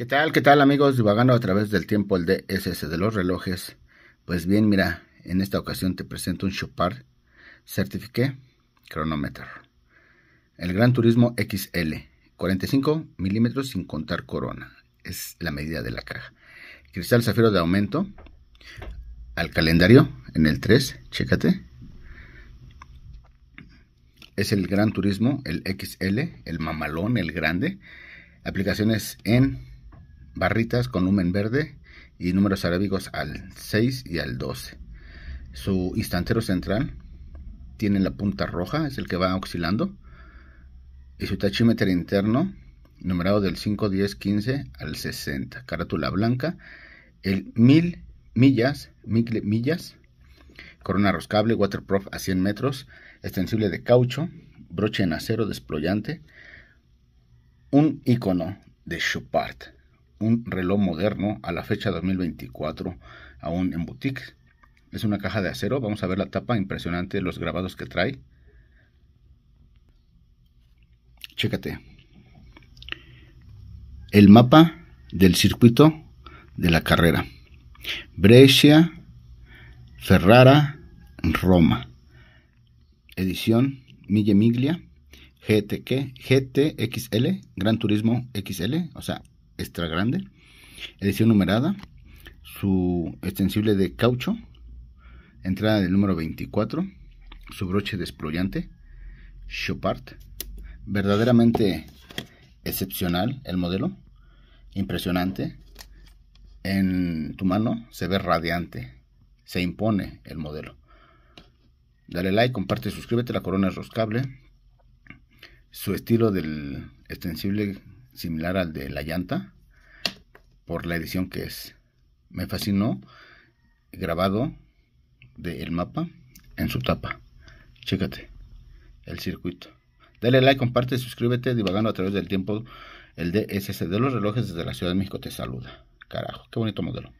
¿Qué tal? ¿Qué tal amigos? Divagando a través del tiempo el DSS de los relojes. Pues bien, mira, en esta ocasión te presento un Chopard Certifique Chronometer. El Gran Turismo XL, 45 milímetros sin contar corona. Es la medida de la caja. Cristal zafiro de aumento. Al calendario, en el 3, chécate. Es el Gran Turismo, el XL, el mamalón, el grande. Aplicaciones en barritas con lumen verde y números arábigos al 6 y al 12. Su instantero central tiene la punta roja, es el que va oscilando, y su tachímetro interno numerado del 5, 10, 15 al 60, carátula blanca, el 1000 millas, millas, corona roscable, waterproof a 100 metros, extensible de caucho, broche en acero desployante, un icono de Chopard un reloj moderno a la fecha 2024 aún en boutique. Es una caja de acero, vamos a ver la tapa, impresionante los grabados que trae. Chécate. El mapa del circuito de la carrera. Brescia, Ferrara, Roma. Edición Mille Miglia, GTK, GTXL, Gran Turismo XL, o sea, extra grande, edición numerada, su extensible de caucho, entrada del número 24, su broche despluyante, shopart, verdaderamente excepcional el modelo, impresionante, en tu mano se ve radiante, se impone el modelo. Dale like, comparte, suscríbete, la corona es roscable. Su estilo del extensible similar al de la llanta, por la edición que es. Me fascinó grabado del el mapa en su tapa. Chécate el circuito. Dale like, comparte, suscríbete, divagando a través del tiempo. El DSC de los relojes desde la Ciudad de México te saluda. Carajo, qué bonito modelo.